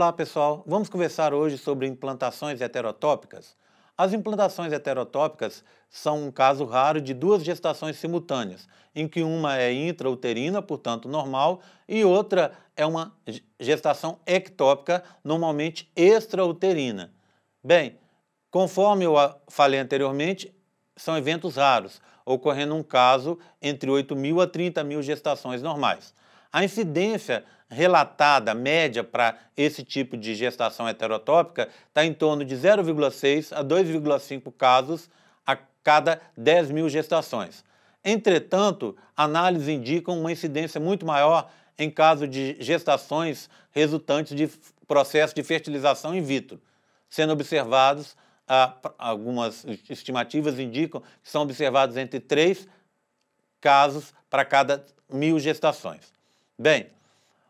Olá pessoal, vamos conversar hoje sobre implantações heterotópicas. As implantações heterotópicas são um caso raro de duas gestações simultâneas, em que uma é intrauterina, portanto normal, e outra é uma gestação ectópica, normalmente extrauterina. Bem, conforme eu falei anteriormente, são eventos raros, ocorrendo um caso entre 8 mil a 30 mil gestações normais. A incidência relatada média para esse tipo de gestação heterotópica está em torno de 0,6 a 2,5 casos a cada 10 mil gestações. Entretanto, análises indicam uma incidência muito maior em caso de gestações resultantes de processo de fertilização in vitro, sendo observados, algumas estimativas indicam que são observados entre 3 casos para cada mil gestações. Bem,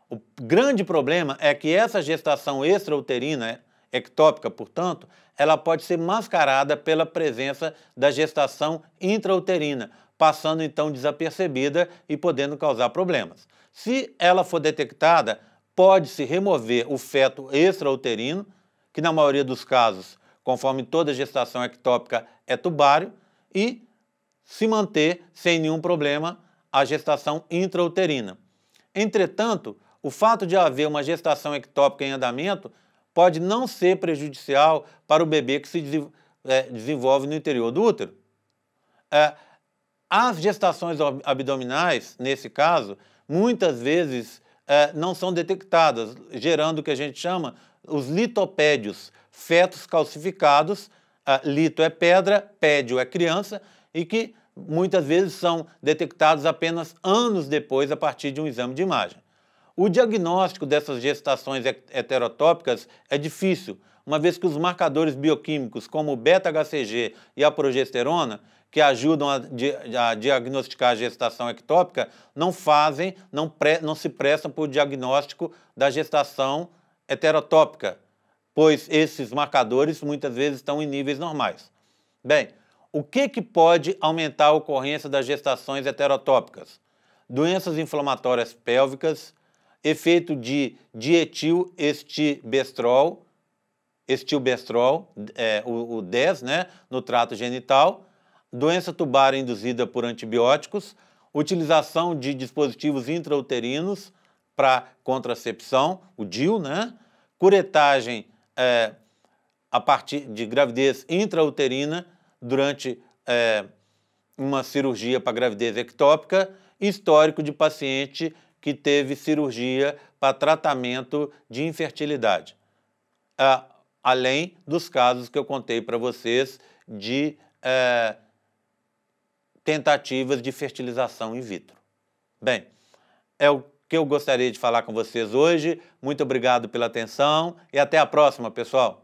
o grande problema é que essa gestação extrauterina, ectópica, portanto, ela pode ser mascarada pela presença da gestação intrauterina, passando então desapercebida e podendo causar problemas. Se ela for detectada, pode-se remover o feto extrauterino, que na maioria dos casos, conforme toda gestação ectópica, é tubário, e se manter sem nenhum problema a gestação intrauterina. Entretanto, o fato de haver uma gestação ectópica em andamento pode não ser prejudicial para o bebê que se é, desenvolve no interior do útero. É, as gestações abdominais, nesse caso, muitas vezes é, não são detectadas, gerando o que a gente chama os litopédios, fetos calcificados, lito é pedra, pédio é criança, e que muitas vezes são detectados apenas anos depois a partir de um exame de imagem. O diagnóstico dessas gestações heterotópicas é difícil, uma vez que os marcadores bioquímicos como o beta-HCG e a progesterona, que ajudam a, a, diagnosticar a gestação ectópica, não fazem, não, pre, não se prestam para o diagnóstico da gestação heterotópica, pois esses marcadores muitas vezes estão em níveis normais. Bem, o que, que pode aumentar a ocorrência das gestações heterotópicas? Doenças inflamatórias pélvicas, efeito de dietilestibestrol, estilbestrol, é, o, o 10, né, no trato genital, doença tubária induzida por antibióticos, utilização de dispositivos intrauterinos para contracepção, o DIU, né, curetagem é, a partir de gravidez intrauterina, durante é, uma cirurgia para gravidez ectópica, histórico de paciente que teve cirurgia para tratamento de infertilidade. além dos casos que eu contei para vocês de é, tentativas de fertilização in vitro. Bem, é o que eu gostaria de falar com vocês hoje. Muito obrigado pela atenção e até a próxima, pessoal!